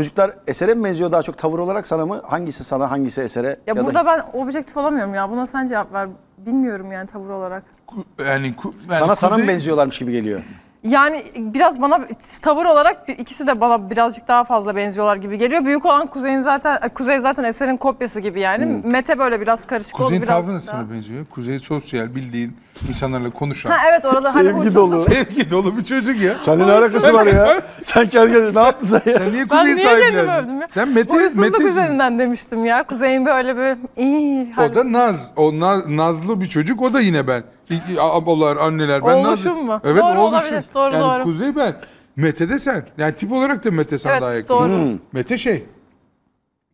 Çocuklar esere mi benziyor daha çok tavır olarak sana mı? Hangisi sana, hangisi esere? Ya, ya burada da... ben objektif olamıyorum ya. Buna sen cevap ver. Bilmiyorum yani tavır olarak. Ku, yani, ku, yani sana kuzey... sana mı benziyorlarmış gibi geliyor? Yani biraz bana tavır olarak ikisi de bana birazcık daha fazla benziyorlar gibi geliyor. Büyük olan Kuzey'in zaten Kuzey zaten eserin kopyası gibi yani. Hmm. Mete böyle biraz karışık Kuzey'in oldu biraz. Kuzey'in tavrı nasıl benziyor? Kuzey sosyal bildiğin insanlarla konuşan. Ha evet orada hani Sevgi dolu. Sevgi dolu bir çocuk ya. Senin ne alakası var ya? Sen kendi kendine ne yaptın sen ya? Sen niye kuzeyi niye ya? Sen Mete, Huysuzluk üzerinden demiştim ya. Kuzey'in böyle bir iyi O da Naz. O Naz- Nazlı bir çocuk. O da yine ben. İ- Ablalar, anneler. Ben Oğluşum Nazlı. mu? Evet Doğru oğluşum. olabilir, doğru, yani doğru. Kuzey ben. Mete de sen. Yani tip olarak da Mete sana Evet, daha yakın. doğru. Hmm. Mete şey.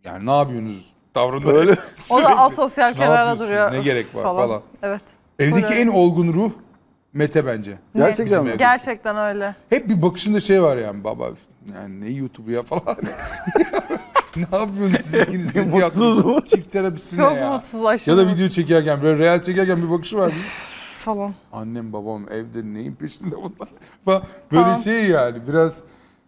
Yani ne yapıyorsunuz? Tavrında. Öyle. O da asosyal Ne kenarda duruyor. Ne gerek var falan. Evet. Evdeki en olgun ruh Mete bence. Gerçekten mi? Gerçekten öyle. Hep bir bakışında şey var yani baba. Yani ne YouTube ya falan. ne yapıyorsunuz siz ikiniz? mutsuz mu? Çift terapisine Çok ya. mutsuz Ya da video çekerken böyle real çekerken bir bakışı var. Falan. Annem babam evde neyin peşinde bunlar? Böyle Tamam. şey yani biraz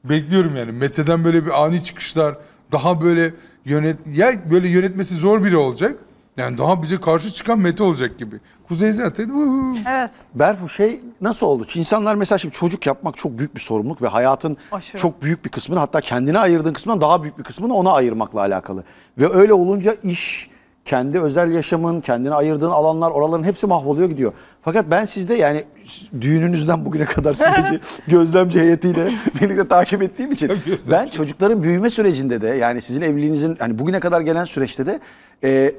bekliyorum yani. Mete'den böyle bir ani çıkışlar. Daha böyle yönet ya böyle yönetmesi zor biri olacak. Yani daha bize karşı çıkan Mete olacak gibi. Kuzey zaten. Evet. Berfu şey nasıl oldu? İnsanlar mesela şimdi çocuk yapmak çok büyük bir sorumluluk ve hayatın Aşırı. çok büyük bir kısmını hatta kendine ayırdığın kısmından daha büyük bir kısmını ona ayırmakla alakalı. Ve öyle olunca iş, kendi özel yaşamın, kendine ayırdığın alanlar oraların hepsi mahvoluyor gidiyor. Fakat ben sizde yani düğününüzden bugüne kadar süreci gözlemci heyetiyle birlikte takip ettiğim için ben çocukların büyüme sürecinde de yani sizin evliliğinizin hani bugüne kadar gelen süreçte de e,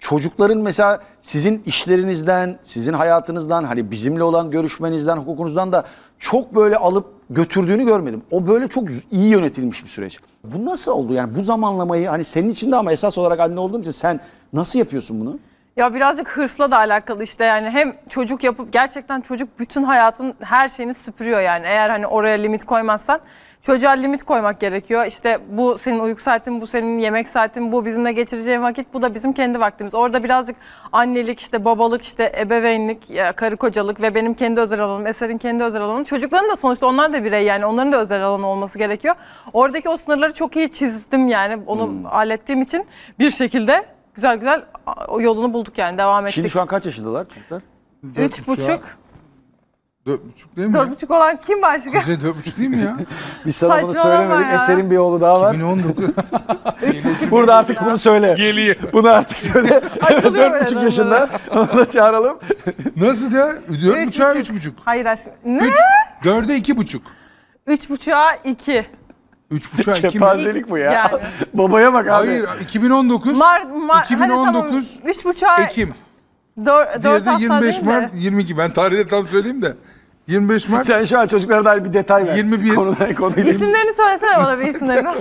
çocukların mesela sizin işlerinizden, sizin hayatınızdan, hani bizimle olan görüşmenizden, hukukunuzdan da çok böyle alıp götürdüğünü görmedim. O böyle çok iyi yönetilmiş bir süreç. Bu nasıl oldu? Yani bu zamanlamayı hani senin için de ama esas olarak anne olduğun için sen nasıl yapıyorsun bunu? Ya birazcık hırsla da alakalı işte yani hem çocuk yapıp gerçekten çocuk bütün hayatın her şeyini süpürüyor yani eğer hani oraya limit koymazsan Çocuğa limit koymak gerekiyor. İşte bu senin uyku saatin, bu senin yemek saatin, bu bizimle geçireceğin vakit, bu da bizim kendi vaktimiz. Orada birazcık annelik, işte babalık, işte ebeveynlik, karı kocalık ve benim kendi özel alanım, Eser'in kendi özel alanı. Çocukların da sonuçta onlar da birey yani onların da özel alanı olması gerekiyor. Oradaki o sınırları çok iyi çizdim yani onu hmm. hallettiğim için bir şekilde güzel güzel yolunu bulduk yani devam ettik. Şimdi şu an kaç yaşındalar çocuklar? Üç buçuk. Dört buçuk değil mi? Dört buçuk olan kim başka? Kuzey dört buçuk değil mi ya? Biz sana bunu söylemedik. ya. Eser'in bir oğlu daha var. 2019. Burada artık bunu söyle. Geliyor. Bunu artık söyle. Dört buçuk yaşında. Onu da çağıralım. Nasıl ya? Dört Üç buçuğa üç buçuk. Hayır aşkım. Ne? Üç. Dörde iki buçuk. Üç buçuğa iki. Üç buçuğa iki mi? Kepazelik bu ya. Yani. Babaya bak abi. Hayır 2019. Mart Mart. 2019 hadi tamam, üç buçuğa Ekim. dör, dört Diğeri de 25 Mart 22. Ben tarihleri tam söyleyeyim de. 25 Mart. Sen şu an çocuklara dair bir detay ver. 21. Konuyla, konuyla. İsimlerini söylesene bana bir isimlerini.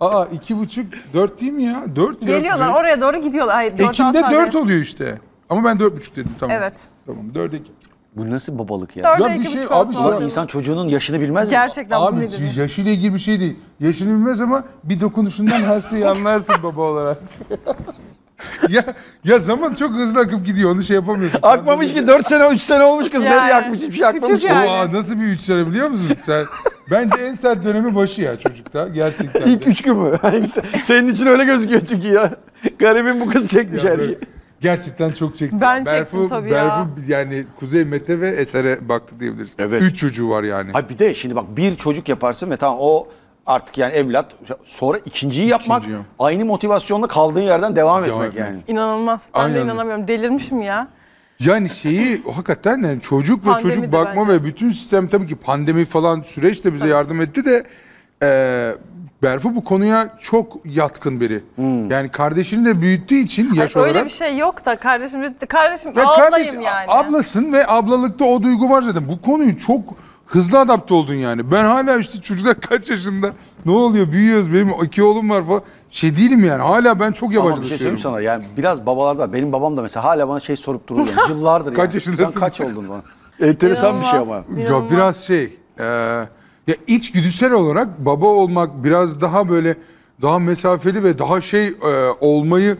Aa iki buçuk dört değil mi ya? Dört Geliyorlar güzel. oraya doğru gidiyorlar. Hayır, Ekim'de dört oluyor işte. Ama ben dört buçuk dedim tamam. Evet. Tamam dört iki Bu nasıl babalık ya? Dörde ya bir şey abi ya, insan çocuğunun yaşını bilmez Gerçekten mi? Gerçekten abi yaşıyla ilgili bir şey değil. Yaşını bilmez ama bir dokunuşundan her şeyi anlarsın baba olarak. ya, ya zaman çok hızlı akıp gidiyor onu şey yapamıyorsun. Akmamış ki 4 sene 3 sene olmuş kız. Yani. Nereye akmış hiçbir şey akmamış. yani. Oha, nasıl bir 3 sene biliyor musun sen? Bence en sert dönemi başı ya çocukta gerçekten. İlk de. gün mü? Senin için öyle gözüküyor çünkü ya. Garibim bu kız çekmiş ya her şeyi. Gerçekten çok çekti. Ben Berfu, çektim tabii Berfu, ya. yani Kuzey Mete ve Eser'e baktı diyebiliriz. Evet. Üç çocuğu var yani. Ha bir de şimdi bak bir çocuk yaparsın ve tamam o artık yani evlat sonra ikinciyi yapmak İkinciyi. aynı motivasyonla kaldığın yerden devam, Devam etmek etmek. yani. İnanılmaz. Ben Aynen. de inanamıyorum. Delirmişim ya. Yani şeyi hakikaten yani çocuk ve çocuk bakma bence. ve bütün sistem tabii ki pandemi falan süreç de bize yardım etti de e, Berfu bu konuya çok yatkın biri. Hmm. Yani kardeşini de büyüttüğü için yaş Öyle olarak. bir şey yok da kardeşim. Kardeşim Ya ablayım kardeş, yani. ablasın ve ablalıkta o duygu var zaten. Bu konuyu çok hızlı adapte oldun yani. Ben hala işte çocuklar kaç yaşında ne oluyor büyüyoruz benim iki oğlum var falan. Şey değilim yani hala ben çok yabancı Ama bir şey söyleyeyim sana yani biraz babalarda benim babam da mesela hala bana şey sorup duruyor. Yıllardır kaç yani. yaşındasın? kaç oldun bana? Enteresan İnanılmaz. bir şey ama. Ya biraz şey e, ya içgüdüsel olarak baba olmak biraz daha böyle daha mesafeli ve daha şey e, olmayı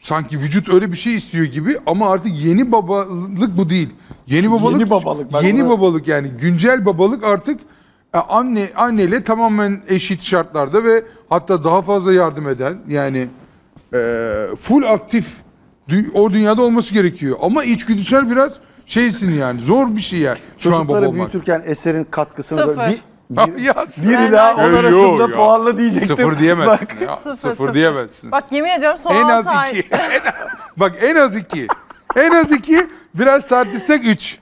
sanki vücut öyle bir şey istiyor gibi ama artık yeni babalık bu değil. Yeni babalık yeni babalık, yeni babalık yani güncel babalık artık e, anne anneyle tamamen eşit şartlarda ve hatta daha fazla yardım eden yani e, full aktif o dünyada olması gerekiyor. Ama içgüdüsel biraz şeysin yani zor bir şey yani şu an baba olmak. büyütürken eserin katkısını Sıfır. böyle bir bir, ila on arasında ya. puanla diyecektim. Sıfır diyemezsin bak, ya. Sıfır, sıfır, sıfır diyemezsin. Bak yemin ediyorum son en az iki. en, bak en az iki. en az iki. Biraz tartışsak üç.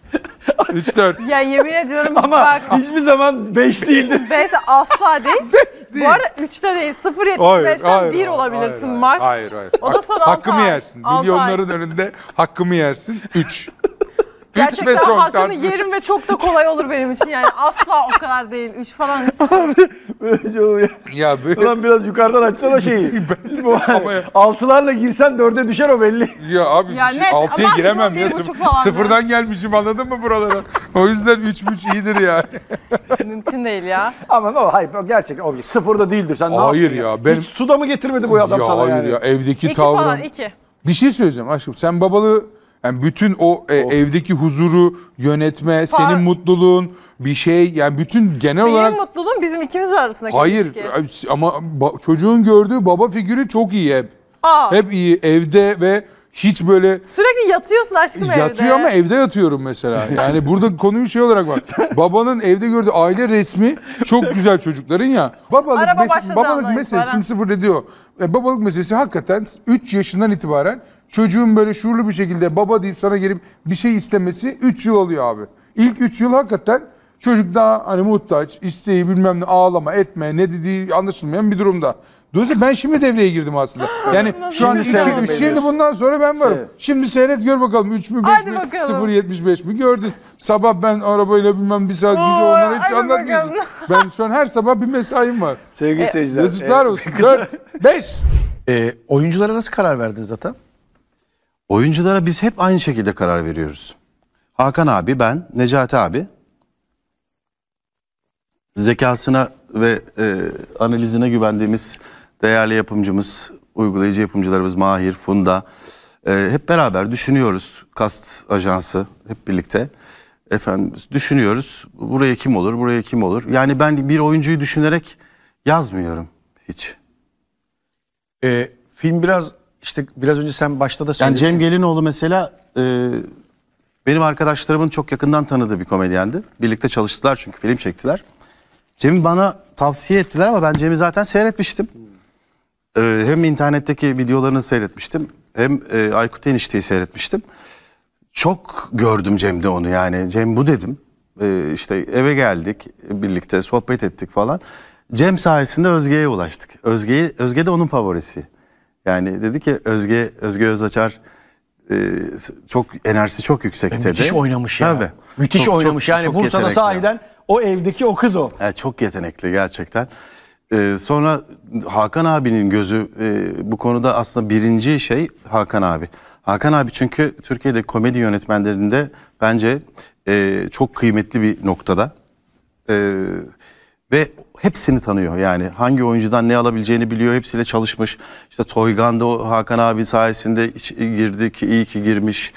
Üç dört. Ya yemin ediyorum ama bak, hiçbir zaman beş değildir. Beş asla değil. Beş değil. Bu arada 3 de değil. 0 75'ten 1 olabilirsin hayır, max. Hayır hayır. O da son hakkımı 6 Hakkımı yersin. Milyonların önünde hakkımı yersin. Üç. Gerçekten ve son hakkını tartışma. yerim ve çok da kolay olur benim için. Yani asla o kadar değil. 3 falan. Abi böylece oluyor. Ya böyle... Ulan biraz yukarıdan açsana şeyi. ben, Bu, Altılarla girsen dörde düşer o belli. Ya abi ya şey, net, altıya giremem ya. Sıfırdan gelmişim anladın mı buralara? o yüzden üç müç iyidir yani. Mümkün değil ya. Ama o hayır gerçek objek. Sıfırda değildir. Sen hayır ne ya. ya? Ben... Hiç su da mı getirmedi bu adam ya sana hayır yani? ya evdeki iki tavrım. Falan, iki. Bir şey söyleyeceğim aşkım. Sen babalı yani bütün o e, evdeki huzuru yönetme, senin mutluluğun, bir şey yani bütün genel Benim olarak mutluluğum bizim ikimiz arasındaki hayır ilişki. ama ba- çocuğun gördüğü baba figürü çok iyi hep. Aa. Hep iyi evde ve hiç böyle... Sürekli yatıyorsun aşkım yatıyor evde. Yatıyor ama evde yatıyorum mesela. Yani burada konuyu şey olarak bak Babanın evde gördüğü aile resmi çok güzel çocukların ya. Babalık, mes- babalık meselesini sıfır diyor E, babalık meselesi hakikaten 3 yaşından itibaren çocuğun böyle şuurlu bir şekilde baba deyip sana gelip bir şey istemesi 3 yıl oluyor abi. İlk 3 yıl hakikaten çocuk daha hani muhtaç, isteği bilmem ne ağlama etme ne dediği anlaşılmayan bir durumda. Dolayısıyla ben şimdi devreye girdim aslında. Yani şu an şimdi, iki, şimdi bundan sonra ben varım. Seyret. Şimdi seyret gör bakalım 3 mü 5 mi 0.75 mi gördün. Sabah ben arabayla bilmem bir saat gidiyor onlara hiç anlatmıyorsun. Ben şu an her sabah bir mesaim var. Sevgili e, seyirciler. Yazıklar e, olsun. 4, 5. E, oyunculara nasıl karar verdiniz zaten? Oyunculara biz hep aynı şekilde karar veriyoruz. Hakan abi, ben, Necati abi. Zekasına ve e, analizine güvendiğimiz değerli yapımcımız, uygulayıcı yapımcılarımız Mahir, Funda e, hep beraber düşünüyoruz Kast Ajansı hep birlikte. Efendim düşünüyoruz buraya kim olur, buraya kim olur. Yani ben bir oyuncuyu düşünerek yazmıyorum hiç. E, film biraz işte biraz önce sen başta da söyledin. Yani Cem Gelinoğlu mesela e, benim arkadaşlarımın çok yakından tanıdığı bir komedyendi. Birlikte çalıştılar çünkü film çektiler. Cem'i bana tavsiye ettiler ama ben Cem'i zaten seyretmiştim. Ee, hem internetteki videolarını seyretmiştim hem e, Aykut Enişte'yi seyretmiştim. Çok gördüm Cem'de onu yani Cem bu dedim. E, işte eve geldik birlikte sohbet ettik falan. Cem sayesinde Özge'ye ulaştık. Özge, Özge de onun favorisi. Yani dedi ki Özge, Özge Özaçar e, çok enerjisi çok yüksek e, dedi. Müthiş oynamış ya. Tabii. Müthiş çok, oynamış çok, yani çok Bursa'da sahiden o evdeki o kız o. Yani çok yetenekli gerçekten. Ee, sonra Hakan abinin gözü e, bu konuda aslında birinci şey Hakan abi. Hakan abi çünkü Türkiye'de komedi yönetmenlerinde bence e, çok kıymetli bir noktada. E, ve hepsini tanıyor yani hangi oyuncudan ne alabileceğini biliyor hepsiyle çalışmış. İşte Toygan da Hakan abi sayesinde girdi ki iyi ki girmiş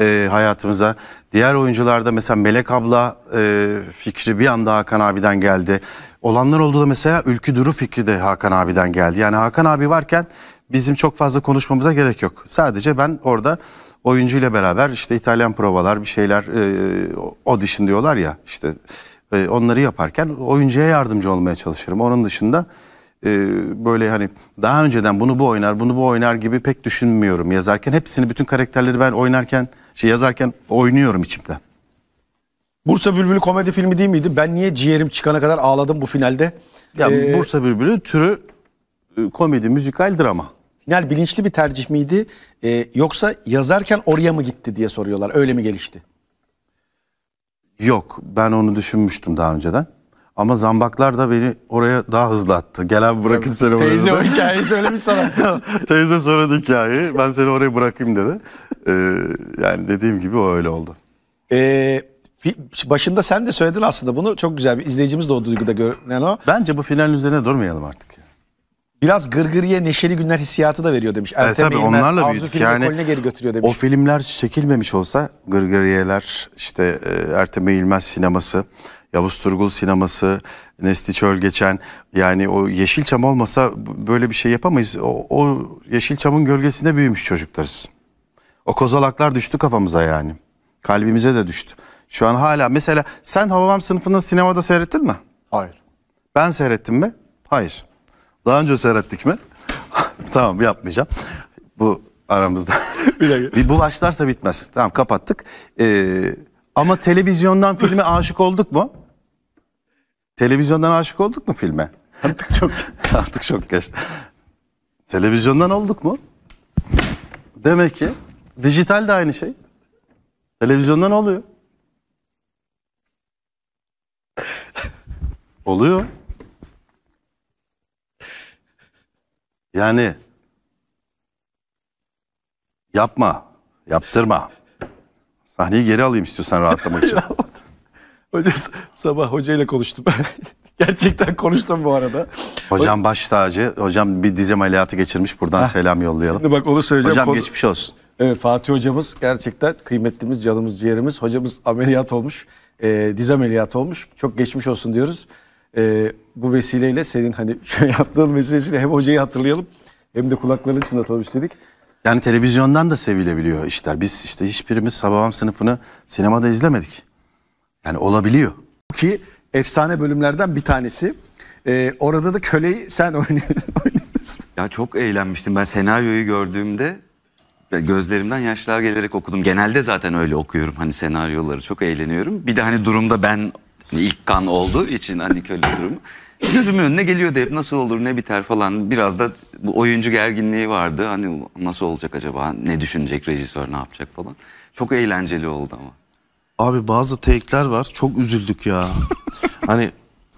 e, hayatımıza. Diğer oyuncularda mesela Melek abla e, fikri bir anda Hakan abiden geldi olanlar oldu da mesela Ülkü Duru fikri de Hakan abiden geldi. Yani Hakan abi varken bizim çok fazla konuşmamıza gerek yok. Sadece ben orada oyuncu ile beraber işte İtalyan provalar bir şeyler e, audition diyorlar ya işte e, onları yaparken oyuncuya yardımcı olmaya çalışırım. Onun dışında e, böyle hani daha önceden bunu bu oynar bunu bu oynar gibi pek düşünmüyorum yazarken. Hepsini bütün karakterleri ben oynarken şey yazarken oynuyorum içimde. Bursa Bülbülü komedi filmi değil miydi? Ben niye ciğerim çıkana kadar ağladım bu finalde? Ya ee, Bursa Bülbülü türü e, komedi, müzikal, drama. Final bilinçli bir tercih miydi? Ee, yoksa yazarken oraya mı gitti diye soruyorlar. Öyle mi gelişti? Yok. Ben onu düşünmüştüm daha önceden. Ama zambaklar da beni oraya daha hızlı attı. Gel Gelen bırakıp seni oraya. Teyze o hikayeyi söylemiş sana. Teyze söyledi hikayeyi. Ben seni oraya bırakayım dedi. Ee, yani dediğim gibi o öyle oldu. Eee başında sen de söyledin aslında bunu çok güzel bir izleyicimiz de o duyguda görünen o. Bence bu final üzerine durmayalım artık. Biraz gırgırıya neşeli günler hissiyatı da veriyor demiş. Ertem e, tabii Eğilmez, onlarla büyüdük. Yani geri götürüyor demiş. O filmler çekilmemiş olsa gırgırıyeler işte e, Ertem Eğilmez sineması, Yavuz Turgul sineması, Nesli Çöl geçen yani o Yeşilçam olmasa böyle bir şey yapamayız. O, o Yeşilçam'ın gölgesinde büyümüş çocuklarız. O kozalaklar düştü kafamıza yani kalbimize de düştü. Şu an hala mesela sen Havam sınıfını sinemada seyrettin mi? Hayır. Ben seyrettim mi? Hayır. Daha önce seyrettik mi? tamam yapmayacağım. Bu aramızda. bir, dakika. bulaşlarsa bitmez. Tamam kapattık. Ee, ama televizyondan filme aşık olduk mu? Televizyondan aşık olduk mu filme? Artık çok artık çok geç. Televizyondan olduk mu? Demek ki dijital de aynı şey. Televizyonda ne oluyor? oluyor. Yani yapma, yaptırma. Sahneyi geri alayım istiyorsan rahatlamak için. Hocam sabah hocayla konuştum. Gerçekten konuştum bu arada. Hocam baş tacı. Hocam bir dizem ameliyatı geçirmiş. Buradan selam yollayalım. Şimdi bak onu söyleyeceğim. Hocam Konu- geçmiş olsun. Evet, Fatih hocamız gerçekten kıymetlimiz, canımız, ciğerimiz. Hocamız ameliyat olmuş, e, diz ameliyatı olmuş. Çok geçmiş olsun diyoruz. E, bu vesileyle senin hani şu yaptığın vesilesiyle hem hocayı hatırlayalım hem de kulaklarını çınlatalım istedik. Yani televizyondan da sevilebiliyor işler. Biz işte hiçbirimiz Hababam sınıfını sinemada izlemedik. Yani olabiliyor. Ki efsane bölümlerden bir tanesi. Ee, orada da köleyi sen oynuyorsun. ya çok eğlenmiştim ben senaryoyu gördüğümde gözlerimden yaşlar gelerek okudum. Genelde zaten öyle okuyorum hani senaryoları çok eğleniyorum. Bir de hani durumda ben hani, ilk kan olduğu için hani köle durumu. Gözümün önüne geliyordu hep nasıl olur ne biter falan. Biraz da bu oyuncu gerginliği vardı. Hani nasıl olacak acaba ne düşünecek rejisör ne yapacak falan. Çok eğlenceli oldu ama. Abi bazı teyikler var çok üzüldük ya. hani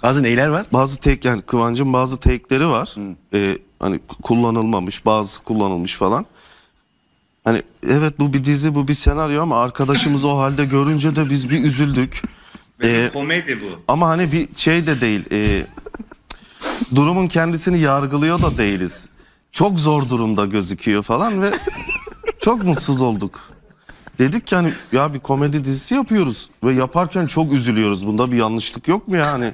bazı neyler var? Bazı tek yani Kıvancın bazı teyikleri var. Ee, hani kullanılmamış bazı kullanılmış falan. Hani evet bu bir dizi bu bir senaryo ama arkadaşımızı o halde görünce de biz bir üzüldük. Ee, komedi bu. Ama hani bir şey de değil. E, durumun kendisini yargılıyor da değiliz. Çok zor durumda gözüküyor falan ve çok mutsuz olduk. Dedik ki hani ya bir komedi dizisi yapıyoruz ve yaparken çok üzülüyoruz. Bunda bir yanlışlık yok mu yani?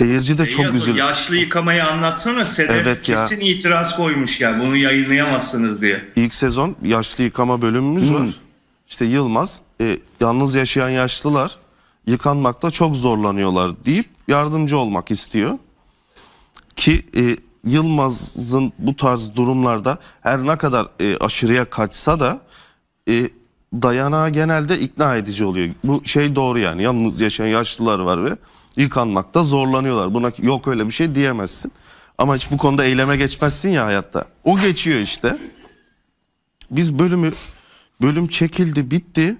Seyirci de çok üzüldü. Yaşlı yıkamayı anlatsana Sedef evet ya. kesin itiraz koymuş ya bunu yayınlayamazsınız diye. İlk sezon yaşlı yıkama bölümümüz hmm. var. İşte Yılmaz e, yalnız yaşayan yaşlılar yıkanmakta çok zorlanıyorlar deyip yardımcı olmak istiyor. Ki e, Yılmaz'ın bu tarz durumlarda her ne kadar e, aşırıya kaçsa da e, dayanağı genelde ikna edici oluyor. Bu şey doğru yani yalnız yaşayan yaşlılar var ve yıkanmakta zorlanıyorlar. Buna yok öyle bir şey diyemezsin. Ama hiç bu konuda eyleme geçmezsin ya hayatta. O geçiyor işte. Biz bölümü bölüm çekildi, bitti.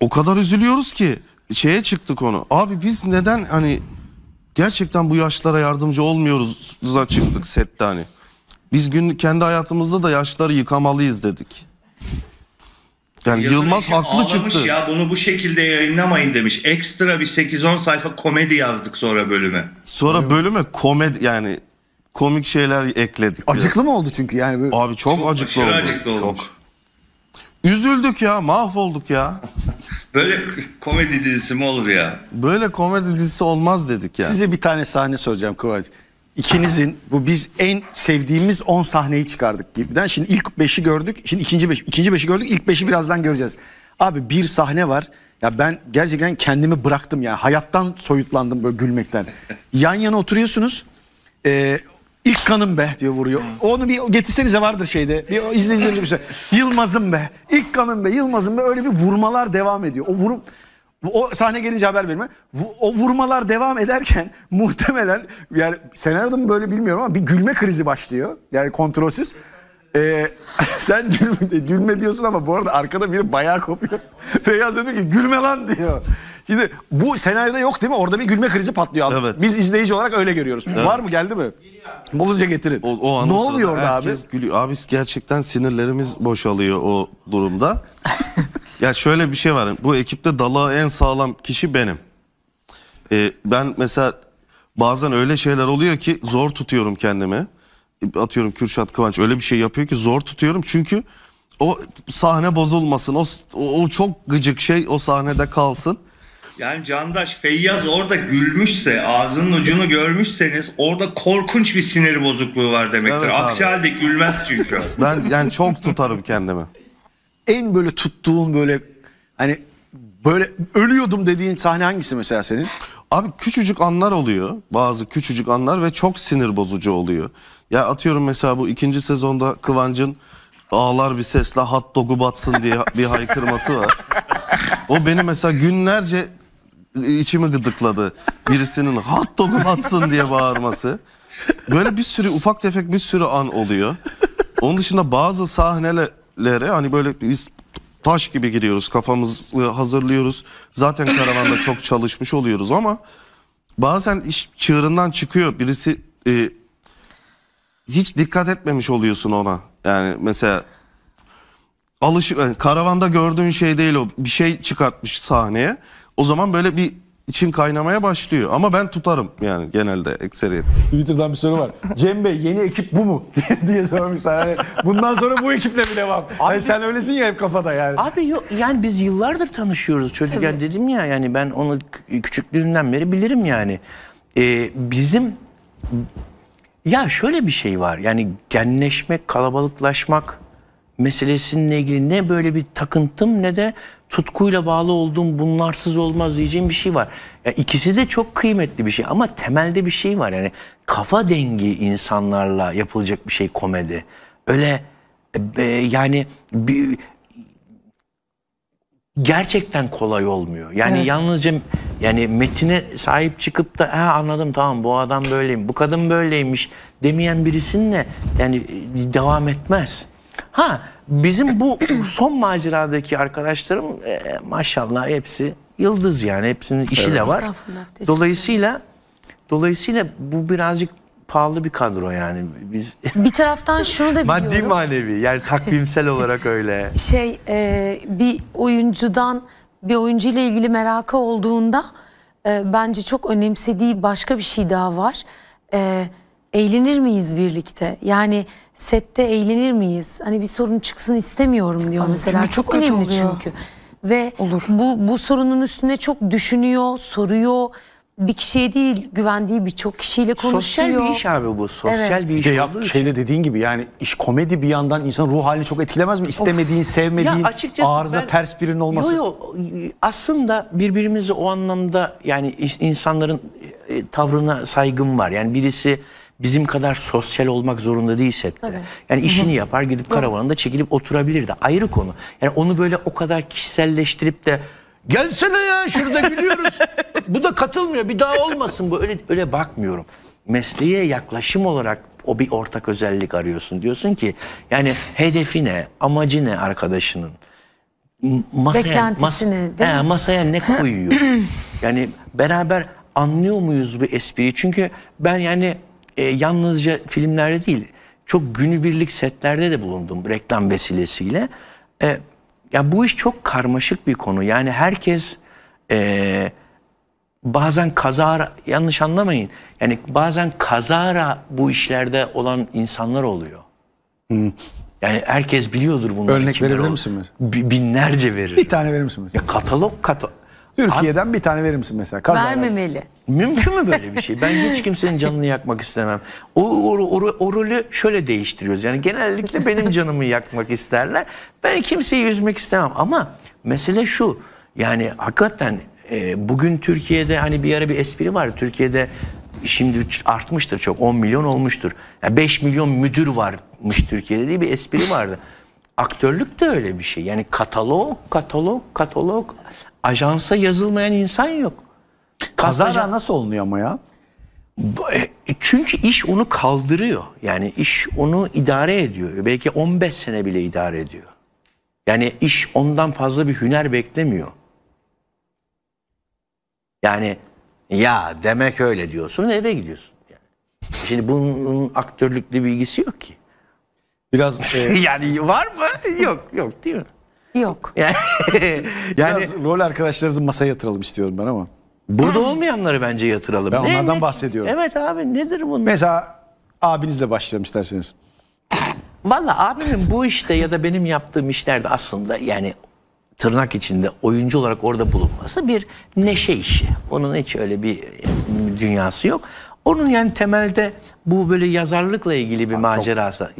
O kadar üzülüyoruz ki şeye çıktı konu. Abi biz neden hani gerçekten bu yaşlara yardımcı olmuyoruz çıktık sette hani. Biz gün kendi hayatımızda da yaşları yıkamalıyız dedik. Yani Yılmaz haklı çıktı. ya bunu bu şekilde yayınlamayın demiş. Ekstra bir 8-10 sayfa komedi yazdık sonra bölüme. Sonra bölüme komedi yani komik şeyler ekledik. Acıklı biraz. mı oldu çünkü yani? Böyle... Abi çok, çok acıklı oldu. Acıklı Çok. Üzüldük ya mahvolduk ya. Böyle komedi dizisi mi olur ya? Böyle komedi dizisi olmaz dedik ya. Size bir tane sahne soracağım Kıvanç ikinizin bu biz en sevdiğimiz 10 sahneyi çıkardık gibiden. Şimdi ilk 5'i gördük. Şimdi ikinci 5 beş, ikinci 5'i gördük. İlk 5'i birazdan göreceğiz. Abi bir sahne var. Ya ben gerçekten kendimi bıraktım ya. Hayattan soyutlandım böyle gülmekten. Yan yana oturuyorsunuz. Ee, ilk kanım be diyor vuruyor. Onu bir getirsenize vardır şeyde. Bir izleyicilerimize bir Yılmaz'ım be. İlk kanım be. Yılmaz'ım be. Öyle bir vurmalar devam ediyor. O vurum o sahne gelince haber verme. O vurmalar devam ederken muhtemelen yani senaryoda mı böyle bilmiyorum ama bir gülme krizi başlıyor. Yani kontrolsüz. Ee, sen gülme, gülme diyorsun ama bu arada arkada biri bayağı kopuyor. Feyyaz diyor ki gülme lan diyor. Şimdi bu senaryoda yok değil mi? Orada bir gülme krizi patlıyor. Evet. Biz izleyici olarak öyle görüyoruz. Evet. Var mı geldi mi? Bulunca getirin. O, o ne oluyor abi? Herkes gülüyor. Abi gerçekten sinirlerimiz boşalıyor o durumda. ya şöyle bir şey var. Bu ekipte dalağı en sağlam kişi benim. Ee, ben mesela bazen öyle şeyler oluyor ki zor tutuyorum kendimi. Atıyorum Kürşat Kıvanç öyle bir şey yapıyor ki zor tutuyorum. Çünkü o sahne bozulmasın. O, o çok gıcık şey o sahnede kalsın. Yani Candaş Feyyaz orada gülmüşse, ağzının ucunu görmüşseniz orada korkunç bir sinir bozukluğu var demektir. Evet Aksi halde gülmez çünkü. ben yani çok tutarım kendimi. En böyle tuttuğun böyle hani böyle ölüyordum dediğin sahne hangisi mesela senin? Abi küçücük anlar oluyor. Bazı küçücük anlar ve çok sinir bozucu oluyor. Ya atıyorum mesela bu ikinci sezonda Kıvancın ağlar bir sesle hot dog'u batsın diye bir haykırması var. O beni mesela günlerce içimi gıdıkladı. Birisinin hot dog'u batsın diye bağırması. Böyle bir sürü ufak tefek bir sürü an oluyor. Onun dışında bazı sahnelere hani böyle biz taş gibi giriyoruz. Kafamızı hazırlıyoruz. Zaten karavanda çok çalışmış oluyoruz ama bazen iş çığırından çıkıyor. Birisi e, hiç dikkat etmemiş oluyorsun ona. Yani mesela alış yani e, karavanda gördüğün şey değil o. Bir şey çıkartmış sahneye. O zaman böyle bir içim kaynamaya başlıyor. Ama ben tutarım yani genelde ekseriyet. Twitter'dan bir soru var. Cem Bey yeni ekip bu mu? diye sormuşlar. Yani bundan sonra bu ekiple mi devam? Abi, yani sen öylesin ya hep kafada yani. Abi yok yani biz yıllardır tanışıyoruz çocukken Tabii. dedim ya yani ben onu küçüklüğünden beri bilirim yani. Ee, bizim ya şöyle bir şey var. Yani genleşmek, kalabalıklaşmak, meselesininle ilgili ne böyle bir takıntım ne de tutkuyla bağlı olduğum bunlarsız olmaz diyeceğim bir şey var. Yani ikisi de çok kıymetli bir şey ama temelde bir şey var. Yani kafa dengi insanlarla yapılacak bir şey komedi. Öyle e, yani bir, gerçekten kolay olmuyor. Yani evet. yalnızca yani metine sahip çıkıp da ha anladım tamam bu adam böyleyim, bu kadın böyleymiş demeyen birisinle yani e, devam etmez. Ha bizim bu son maceradaki arkadaşlarım e, maşallah hepsi yıldız yani hepsinin işi evet. de var. Dolayısıyla dolayısıyla bu birazcık pahalı bir kadro yani biz. Bir taraftan şunu da biliyorum. Maddi manevi yani takvimsel olarak öyle. Şey e, bir oyuncudan bir oyuncu ile ilgili merakı olduğunda e, bence çok önemsediği başka bir şey daha var. Evet eğlenir miyiz birlikte? Yani sette eğlenir miyiz? Hani bir sorun çıksın istemiyorum diyor Ama mesela. Çok, çok önemli oluyor. çünkü. Ve Olur. bu bu sorunun üstüne çok düşünüyor, soruyor. Bir kişiye değil güvendiği birçok kişiyle konuşuyor. Sosyal bir iş abi bu. Sosyal evet. bir iş. De ya şeyle dediğin gibi yani iş komedi bir yandan insan ruh halini çok etkilemez mi? İstemediğin, of. sevmediğin, ya arıza ben, ters birinin olması. Yo yo aslında birbirimizi o anlamda yani insanların e, tavrına saygım var. Yani birisi bizim kadar sosyal olmak zorunda değil de Yani işini yapar gidip karavanında çekilip oturabilirdi. Ayrı konu. Yani onu böyle o kadar kişiselleştirip de gelsene ya şurada gülüyoruz. bu da katılmıyor. Bir daha olmasın bu. Öyle öyle bakmıyorum. Mesleğe yaklaşım olarak o bir ortak özellik arıyorsun. Diyorsun ki yani hedefi ne? Amacı ne arkadaşının? Masaya, mas ne, he, masaya ne koyuyor? yani beraber anlıyor muyuz bu espriyi? Çünkü ben yani e, yalnızca filmlerde değil çok günübirlik setlerde de bulundum reklam vesilesiyle. E, ya bu iş çok karmaşık bir konu. Yani herkes e, bazen kazara yanlış anlamayın. Yani bazen kazara bu işlerde olan insanlar oluyor. Hmm. Yani herkes biliyordur bunu. Örnek verebilir misin? Binlerce verir. Bir tane verir misin? Mesela? Ya katalog katalog. Türkiye'den Abi, bir tane verir misin mesela? Kazara. Vermemeli. Mümkün mü böyle bir şey? Ben hiç kimsenin canını yakmak istemem. O, o, o, o rolü şöyle değiştiriyoruz. Yani genellikle benim canımı yakmak isterler. Ben kimseyi üzmek istemem. Ama mesele şu. Yani hakikaten e, bugün Türkiye'de hani bir ara bir espri var. Türkiye'de şimdi artmıştır çok 10 milyon olmuştur. Yani 5 milyon müdür varmış Türkiye'de diye bir espri vardı. Aktörlük de öyle bir şey. Yani katalog, katalog, katalog. Ajansa yazılmayan insan yok. Kazara Kazaca... nasıl olunuyor ama ya? E, çünkü iş onu kaldırıyor. Yani iş onu idare ediyor. Belki 15 sene bile idare ediyor. Yani iş ondan fazla bir hüner beklemiyor. Yani ya demek öyle diyorsun eve gidiyorsun. Yani. Şimdi bunun aktörlüklü bilgisi yok ki. Biraz e... yani var mı? Yok yok değil mi? Yok. Yani, Biraz rol arkadaşlarınızı masaya yatıralım istiyorum ben ama. Burada olmayanları bence yatıralım. Ben onlardan bahsediyorum. Evet abi nedir bunlar? Mesela abinizle başlayalım isterseniz. Valla abimin bu işte ya da benim yaptığım işlerde aslında yani tırnak içinde oyuncu olarak orada bulunması bir neşe işi. Onun hiç öyle bir dünyası yok. Onun yani temelde bu böyle yazarlıkla ilgili bir macerası.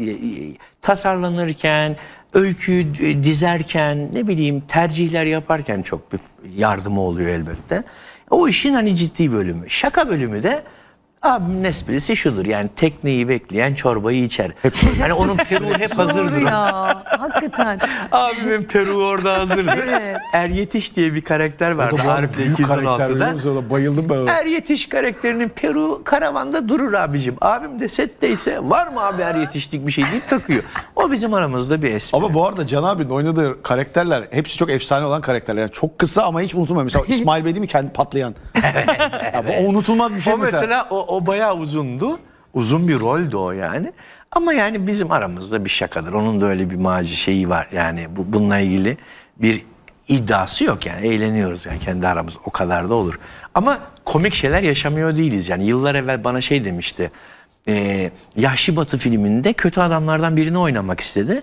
Tasarlanırken, öyküyü e, dizerken ne bileyim tercihler yaparken çok bir yardımı oluyor elbette. O işin hani ciddi bölümü. Şaka bölümü de Abimin esprisi şudur yani tekneyi bekleyen çorbayı içer. Hani onun peruğu hep hazırdır. Doğru ya hakikaten. Abimin peruğu orada hazırdır. Evet. Er Yetiş diye bir karakter vardı Arif'le 2016'da. Bayıldım ben ona. Er Yetiş karakterinin peruğu karavanda durur abicim. Abim de setteyse var mı abi Er Yetişlik bir şey deyip takıyor. O bizim aramızda bir espri. Ama bu arada Can abinin oynadığı karakterler hepsi çok efsane olan karakterler. Yani çok kısa ama hiç unutulmamış. Mesela İsmail Bey değil mi kendi patlayan? evet, evet. Ya, bu unutulmaz bir şey o mesela. mesela o, o bayağı uzundu. Uzun bir roldü o yani. Ama yani bizim aramızda bir şakadır. Onun da öyle bir maci şeyi var. Yani bu, bununla ilgili bir iddiası yok yani. Eğleniyoruz yani kendi aramız. O kadar da olur. Ama komik şeyler yaşamıyor değiliz. Yani yıllar evvel bana şey demişti. E, Yahşi Batı filminde kötü adamlardan birini oynamak istedi.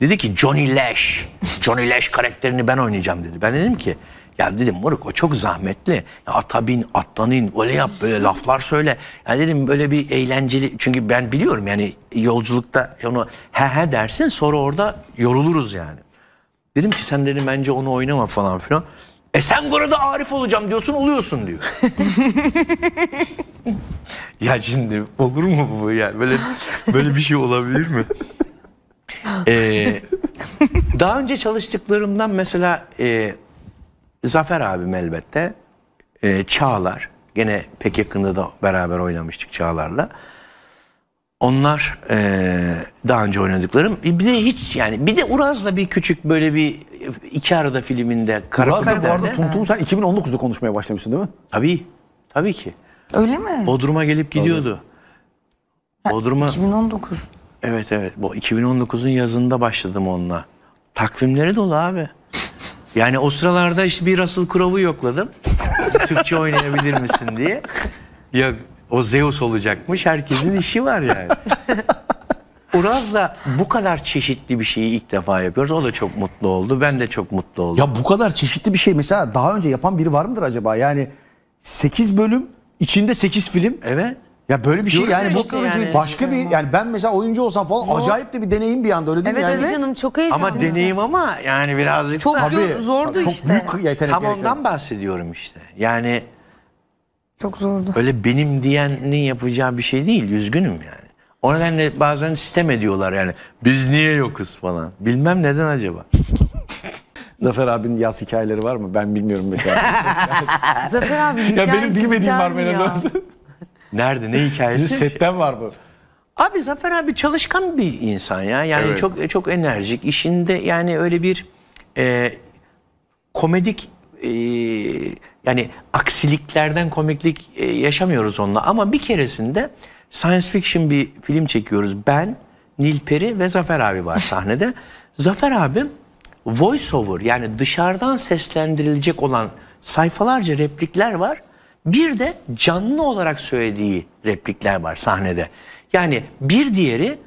Dedi ki Johnny Lash. Johnny Lash karakterini ben oynayacağım dedi. Ben dedim ki ya dedim moruk o çok zahmetli. Ya ata bin, attan öyle yap böyle laflar söyle. Ya dedim böyle bir eğlenceli. Çünkü ben biliyorum yani yolculukta onu he he dersin sonra orada yoruluruz yani. Dedim ki sen dedim bence onu oynama falan filan. E sen burada Arif olacağım diyorsun oluyorsun diyor. ya şimdi olur mu bu yani böyle böyle bir şey olabilir mi? ee, daha önce çalıştıklarımdan mesela e, Zafer abim elbette. E, Çağlar. Gene pek yakında da beraber oynamıştık Çağlar'la. Onlar e, daha önce oynadıklarım. E, bir de hiç yani bir de Uraz'la bir küçük böyle bir iki arada filminde Uraz bu arada Tuntum sen 2019'da konuşmaya başlamışsın değil mi? Tabii. Tabii ki. Öyle mi? Bodrum'a gelip gidiyordu. Bodrum'a 2019. Evet evet. Bu 2019'un yazında başladım onunla. Takvimleri dolu abi. Yani o sıralarda işte bir Russell Crowe'u yokladım. Türkçe oynayabilir misin diye. Ya o Zeus olacakmış herkesin işi var yani. Uraz'la bu kadar çeşitli bir şeyi ilk defa yapıyoruz. O da çok mutlu oldu. Ben de çok mutlu oldum. Ya bu kadar çeşitli bir şey mesela daha önce yapan biri var mıdır acaba? Yani 8 bölüm içinde 8 film. Evet. Ya böyle bir şey yani bu çok başka bir yani ben mesela oyuncu olsam falan acayip de bir deneyim bir anda öyle değil mi? Evet, Yani evet. canım çok heyecanlı. Ama deneyim ama yani birazcık Çok da yo- zordu çok işte. büyük yetenek tam gerekiyor. ondan bahsediyorum işte. Yani Çok zordu. öyle benim diyenin yapacağı bir şey değil. Üzgünüm yani. O nedenle bazen sistem ediyorlar yani. Biz niye yokuz falan. Bilmem neden acaba. Zafer abinin yaz hikayeleri var mı? Ben bilmiyorum mesela. Zafer abi Ya benim bilmediğim var mı en azından? Nerede? Ne hikayesi? Sizin setten var bu. Abi Zafer abi çalışkan bir insan ya. Yani evet. çok çok enerjik. İşinde yani öyle bir e, komedik e, yani aksiliklerden komiklik e, yaşamıyoruz onunla. Ama bir keresinde science fiction bir film çekiyoruz. Ben, Nilperi ve Zafer abi var sahnede. Zafer abim voiceover yani dışarıdan seslendirilecek olan sayfalarca replikler var. Bir de canlı olarak söylediği replikler var sahnede. Yani bir diğeri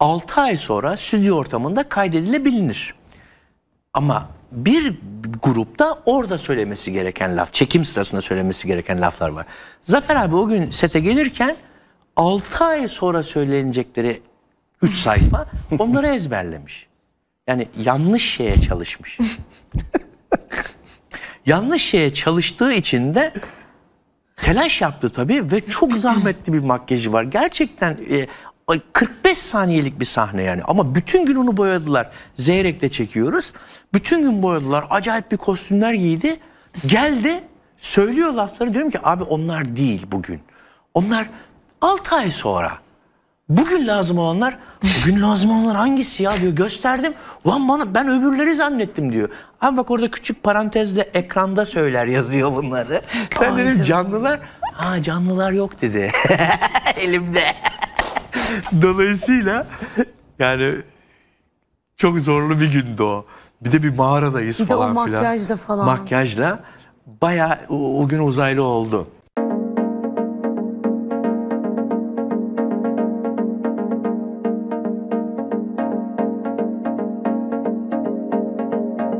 6 ay sonra stüdyo ortamında kaydedilebilinir. Ama bir grupta orada söylemesi gereken laf, çekim sırasında söylemesi gereken laflar var. Zafer abi o gün sete gelirken 6 ay sonra söylenecekleri 3 sayfa onları ezberlemiş. Yani yanlış şeye çalışmış. yanlış şeye çalıştığı için de Telaş yaptı tabii ve çok zahmetli bir makyajı var. Gerçekten e, 45 saniyelik bir sahne yani ama bütün gün onu boyadılar. Zeyrek çekiyoruz. Bütün gün boyadılar. Acayip bir kostümler giydi. Geldi söylüyor lafları diyorum ki abi onlar değil bugün. Onlar 6 ay sonra Bugün lazım olanlar, bugün lazım olanlar hangisi ya diyor. Gösterdim. Ulan bana ben öbürleri zannettim diyor. Abi bak orada küçük parantezle ekranda söyler yazıyor bunları. Sen dedim canlılar. Ha canlılar yok dedi. Elimde. Dolayısıyla yani çok zorlu bir gündü o. Bir de bir mağaradayız bir falan filan. Bir de o makyajla falan. falan. Makyajla bayağı o, o gün uzaylı oldu.